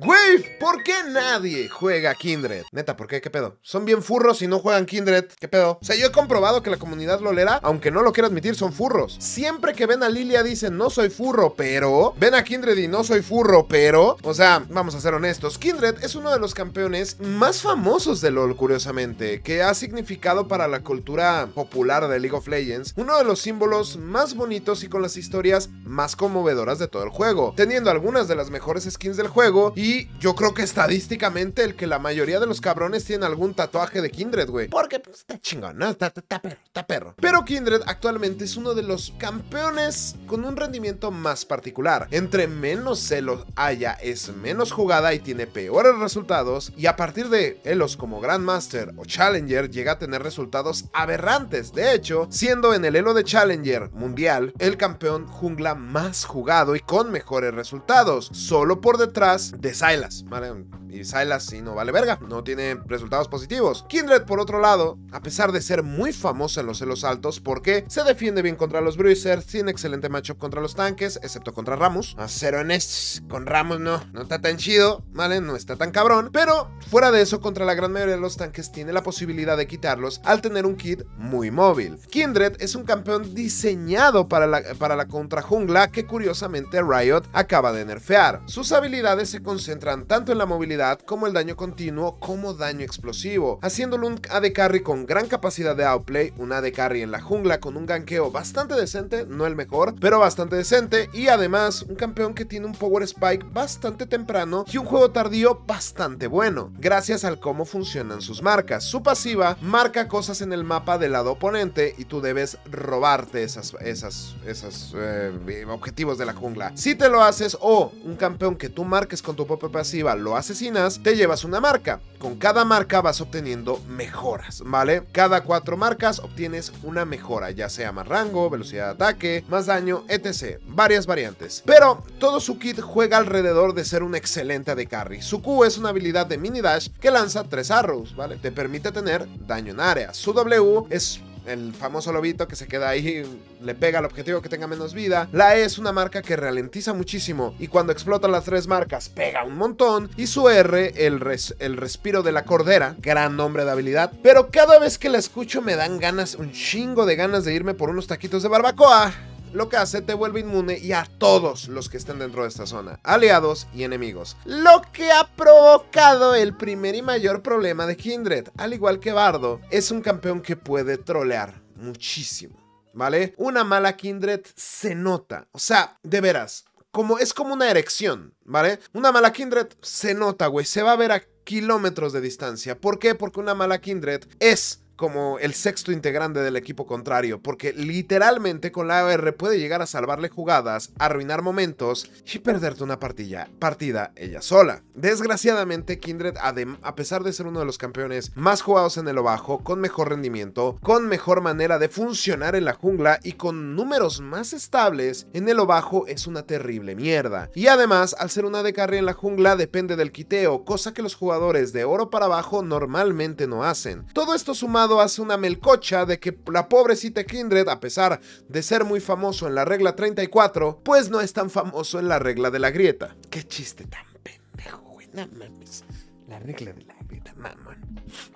Gwen! ¿por qué nadie juega Kindred? Neta, ¿por qué? ¿Qué pedo? Son bien furros y no juegan Kindred. ¿Qué pedo? O sea, yo he comprobado que la comunidad lolera, aunque no lo quiero admitir, son furros. Siempre que ven a Lilia dicen, no soy furro, pero... Ven a Kindred y no soy furro, pero... O sea, vamos a ser honestos. Kindred es uno de los campeones más famosos de LOL, curiosamente, que ha significado para la cultura popular de League of Legends uno de los símbolos más bonitos y con las historias más conmovedoras de todo el juego, teniendo algunas de las mejores skins del juego y yo creo que estadísticamente el que la mayoría de los cabrones tiene algún tatuaje de Kindred, güey. Porque pues, está chingón, ¿no? Está, perro, está perro. Pero Kindred actualmente es uno de los campeones con un rendimiento más particular. Entre menos celos haya, es menos jugada y tiene peores resultados. Y a partir de Elos como Grandmaster o Challenger, llega a tener resultados aberrantes. De hecho, siendo en el Elo de Challenger mundial el campeón jungla más jugado y con mejores resultados, solo por detrás de Silas. yes, my name Y Silas sí no vale verga, no tiene resultados positivos. Kindred, por otro lado, a pesar de ser muy famoso en los celos altos, porque se defiende bien contra los Bruisers, tiene excelente matchup contra los tanques, excepto contra Ramos. A en este Con Ramos no, no está tan chido, ¿vale? No está tan cabrón. Pero fuera de eso, contra la gran mayoría de los tanques tiene la posibilidad de quitarlos al tener un kit muy móvil. Kindred es un campeón diseñado para la, para la contra jungla que curiosamente Riot acaba de nerfear. Sus habilidades se concentran tanto en la movilidad como el daño continuo como daño explosivo, haciéndolo un AD carry con gran capacidad de outplay, un AD carry en la jungla con un ganqueo bastante decente, no el mejor, pero bastante decente y además un campeón que tiene un power spike bastante temprano y un juego tardío bastante bueno, gracias al cómo funcionan sus marcas. Su pasiva marca cosas en el mapa del lado oponente y tú debes robarte esas, esas, esas eh, objetivos de la jungla. Si te lo haces o un campeón que tú marques con tu propia pasiva lo haces te llevas una marca. Con cada marca vas obteniendo mejoras, ¿vale? Cada cuatro marcas obtienes una mejora, ya sea más rango, velocidad de ataque, más daño, etc. Varias variantes. Pero todo su kit juega alrededor de ser un excelente de carry. Su Q es una habilidad de mini dash que lanza tres arrows, ¿vale? Te permite tener daño en área. Su W es el famoso lobito que se queda ahí, le pega al objetivo que tenga menos vida. La E es una marca que ralentiza muchísimo y cuando explota las tres marcas pega un montón. Y su R, el, el respiro de la cordera, gran nombre de habilidad. Pero cada vez que la escucho me dan ganas, un chingo de ganas de irme por unos taquitos de barbacoa lo que hace te vuelve inmune y a todos los que estén dentro de esta zona, aliados y enemigos. Lo que ha provocado el primer y mayor problema de Kindred, al igual que Bardo, es un campeón que puede trolear muchísimo. ¿Vale? Una mala Kindred se nota. O sea, de veras, como, es como una erección, ¿vale? Una mala Kindred se nota, güey. Se va a ver a kilómetros de distancia. ¿Por qué? Porque una mala Kindred es como el sexto integrante del equipo contrario, porque literalmente con la AR puede llegar a salvarle jugadas, arruinar momentos y perderte una partida ella sola. Desgraciadamente, Kindred, a pesar de ser uno de los campeones más jugados en el bajo, con mejor rendimiento, con mejor manera de funcionar en la jungla y con números más estables, en el bajo es una terrible mierda. Y además, al ser una de carry en la jungla depende del quiteo, cosa que los jugadores de oro para abajo normalmente no hacen. Todo esto suma hace una melcocha de que la pobrecita Kindred, a pesar de ser muy famoso en la regla 34, pues no es tan famoso en la regla de la grieta. Qué chiste tan pendejo, La regla de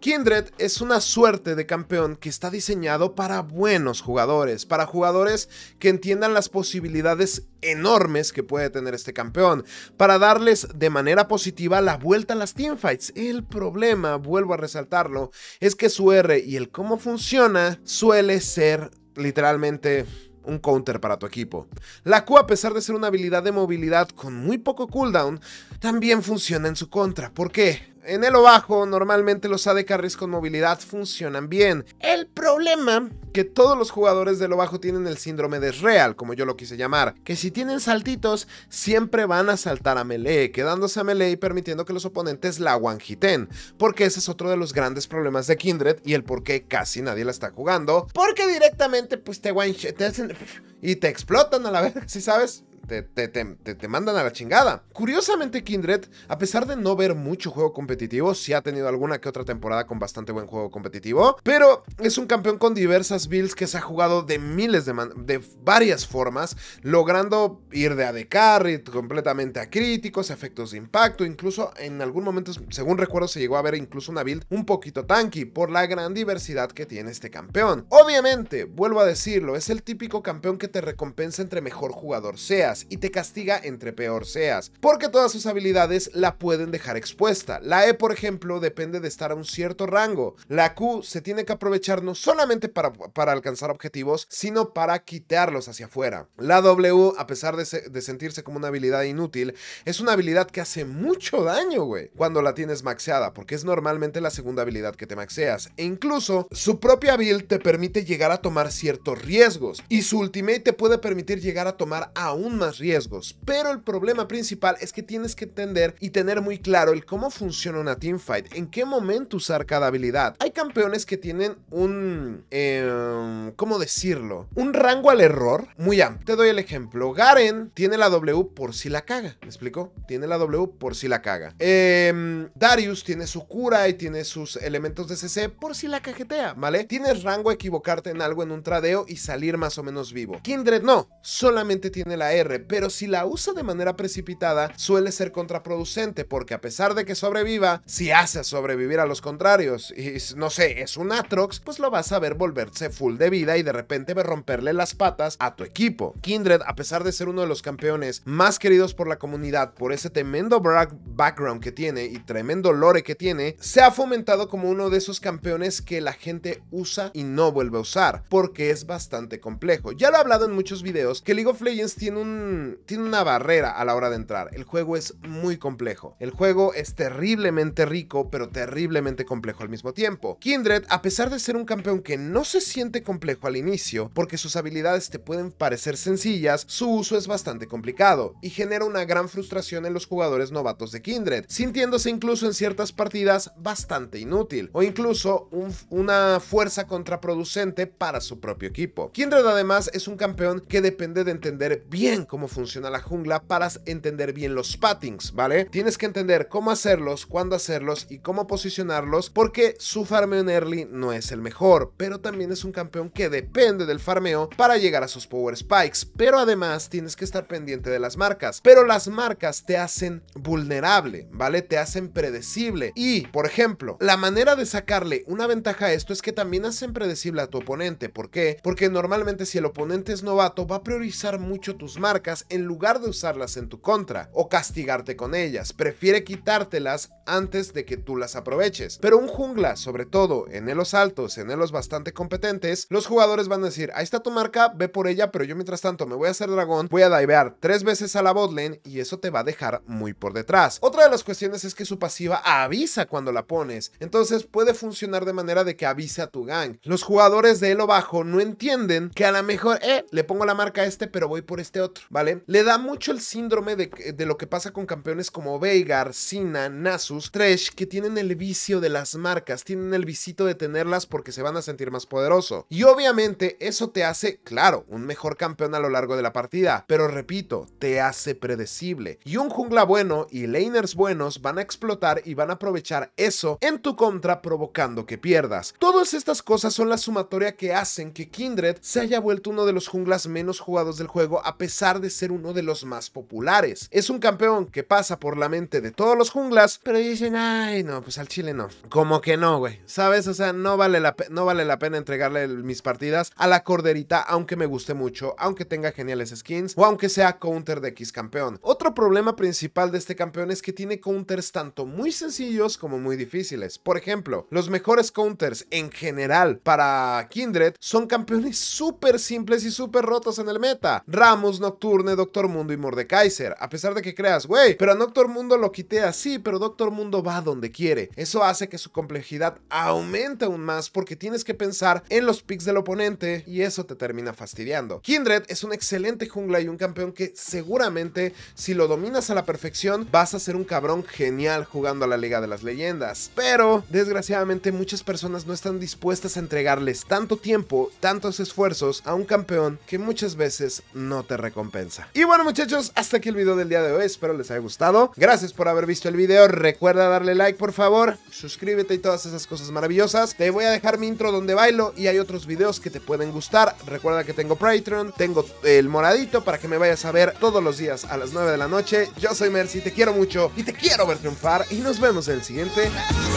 Kindred, es una suerte de campeón que está diseñado para buenos jugadores, para jugadores que entiendan las posibilidades enormes que puede tener este campeón, para darles de manera positiva la vuelta a las teamfights. El problema, vuelvo a resaltarlo, es que su R y el cómo funciona suele ser literalmente un counter para tu equipo. La Q, a pesar de ser una habilidad de movilidad con muy poco cooldown, también funciona en su contra. ¿Por qué? En el o bajo, normalmente los AD carries con movilidad funcionan bien. El problema que todos los jugadores de lo bajo tienen el síndrome de real, como yo lo quise llamar, que si tienen saltitos, siempre van a saltar a melee, quedándose a melee y permitiendo que los oponentes la guanjiten, porque ese es otro de los grandes problemas de Kindred y el por qué casi nadie la está jugando, porque directamente pues te guanjiten y te explotan a la vez, si ¿sí sabes? te, mandan a la chingada. Curiosamente, Kindred, a pesar de no ver mucho juego competitivo, sí ha tenido alguna que otra temporada con bastante buen juego competitivo, pero es un campeón con diversas builds que se ha jugado de miles de, de varias formas, logrando ir de AD completamente a críticos, efectos de impacto, incluso en algún momento, según recuerdo, se llegó a ver incluso una build un poquito tanky por la gran diversidad que tiene este campeón. Obviamente, vuelvo a decirlo, es el típico campeón que te recompensa entre mejor jugador sea y te castiga entre peor seas, porque todas sus habilidades la pueden dejar expuesta. La E, por ejemplo, depende de estar a un cierto rango. La Q se tiene que aprovechar no solamente para, alcanzar objetivos, sino para quitarlos hacia afuera. La W, a pesar de, sentirse como una habilidad inútil, es una habilidad que hace mucho daño, güey, cuando la tienes maxeada, porque es normalmente la segunda habilidad que te maxeas. E incluso su propia build te permite llegar a tomar ciertos riesgos y su ultimate te puede permitir llegar a tomar aún riesgos, pero el problema principal es que tienes que entender y tener muy claro el cómo funciona una teamfight, en qué momento usar cada habilidad. Hay campeones que tienen un... Em, ¿Cómo decirlo? Un rango al error muy amplio. Te doy el ejemplo. Garen tiene la W por si la caga, ¿me explico? Tiene la W por si la caga. Em, Darius tiene su cura y tiene sus elementos de CC por si la cajetea, ¿vale? Tienes rango a equivocarte en algo en un tradeo y salir más o menos vivo. Kindred no, solamente tiene la R pero si la usa de manera precipitada suele ser contraproducente porque a pesar de que sobreviva, si hace sobrevivir a los contrarios y no sé, es un Atrox, pues lo vas a ver volverse full de vida y de repente ver romperle las patas a tu equipo. Kindred, a pesar de ser uno de los campeones más queridos por la comunidad por ese tremendo background que tiene y tremendo lore que tiene, se ha fomentado como uno de esos campeones que la gente usa y no vuelve a usar porque es bastante complejo. Ya lo he hablado en muchos videos que League of Legends tiene un tiene una barrera a la hora de entrar. El juego es muy complejo. El juego es terriblemente rico, pero terriblemente complejo al mismo tiempo. Kindred, a pesar de ser un campeón que no se siente complejo al inicio, porque sus habilidades te pueden parecer sencillas, su uso es bastante complicado y genera una gran frustración en los jugadores novatos de Kindred, sintiéndose incluso en ciertas partidas bastante inútil o incluso una fuerza contraproducente para su propio equipo. Kindred además es un campeón que depende de entender bien cómo funciona la jungla para entender bien los patings, ¿vale? Tienes que entender cómo hacerlos, cuándo hacerlos y cómo posicionarlos porque su farmeo en early no es el mejor, pero también es un campeón que depende del farmeo para llegar a sus power spikes, pero además tienes que estar pendiente de las marcas, pero las marcas te hacen vulnerable, ¿vale? Te hacen predecible y, por ejemplo, la manera de sacarle una ventaja a esto es que también hacen predecible a tu oponente, ¿por qué? Porque normalmente si el oponente es novato va a priorizar mucho tus marcas, en lugar de usarlas en tu contra o castigarte con ellas. Prefiere quitártelas antes de que tú las aproveches. Pero un jungla, sobre todo en elos altos, en elos bastante competentes, los jugadores van a decir, ahí está tu marca, ve por ella, pero yo mientras tanto me voy a hacer dragón, voy a divear tres veces a la botlane y eso te va a dejar muy por detrás. Otra de las cuestiones es que su pasiva avisa cuando la pones, entonces puede funcionar de manera de que avise a tu gang. Los jugadores de elo bajo no entienden que a lo mejor, eh, le pongo la marca a este, pero voy por este otro. ¿vale? Le da mucho el síndrome de, lo que pasa con campeones como Veigar, Sina, Nasus, Tresh, que tienen el vicio de las marcas, tienen el visito de tenerlas porque se van a sentir más poderoso. Y obviamente eso te hace, claro, un mejor campeón a lo largo de la partida, pero repito, te hace predecible. Y un jungla bueno y laners buenos van a explotar y van a aprovechar eso en tu contra provocando que pierdas. Todas estas cosas son la sumatoria que hacen que Kindred se haya vuelto uno de los junglas menos jugados del juego a pesar de ser uno de los más populares. Es un campeón que pasa por la mente de todos los junglas, pero dicen, ay, no, pues al chile no. Como que no, güey. ¿Sabes? O sea, no vale la, no vale la pena entregarle mis partidas a la corderita, aunque me guste mucho, aunque tenga geniales skins o aunque sea counter de X campeón. Otro problema principal de este campeón es que tiene counters tanto muy sencillos como muy difíciles. Por ejemplo, los mejores counters en general para Kindred son campeones súper simples y súper rotos en el meta. Ramos, no Turne, Doctor Mundo y Mordekaiser. A pesar de que creas, güey, pero a Doctor Mundo lo quite así, pero Doctor Mundo va donde quiere. Eso hace que su complejidad aumente aún más porque tienes que pensar en los picks del oponente y eso te termina fastidiando. Kindred es un excelente jungla y un campeón que seguramente si lo dominas a la perfección vas a ser un cabrón genial jugando a la Liga de las Leyendas. Pero desgraciadamente muchas personas no están dispuestas a entregarles tanto tiempo, tantos esfuerzos a un campeón que muchas veces no te recompensa. Y bueno muchachos, hasta aquí el video del día de hoy, espero les haya gustado. Gracias por haber visto el video, recuerda darle like por favor, suscríbete y todas esas cosas maravillosas. Te voy a dejar mi intro donde bailo y hay otros videos que te pueden gustar. Recuerda que tengo Patreon, tengo el moradito para que me vayas a ver todos los días a las 9 de la noche. Yo soy Mercy, te quiero mucho y te quiero ver triunfar y nos vemos en el siguiente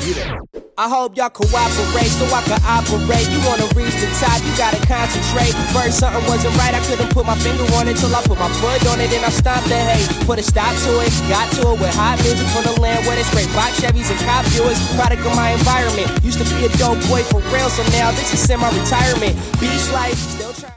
video. I hope y'all cooperate so I can operate. You wanna reach the top, you gotta concentrate. First, something wasn't right, I couldn't put my finger on it till I put my foot on it and I stopped the hate. Put a stop to it, got to it with hot music from the land where they spray box Chevys and cop viewers. Product of my environment. Used to be a dope boy for real, so now this is semi retirement. Beach life, still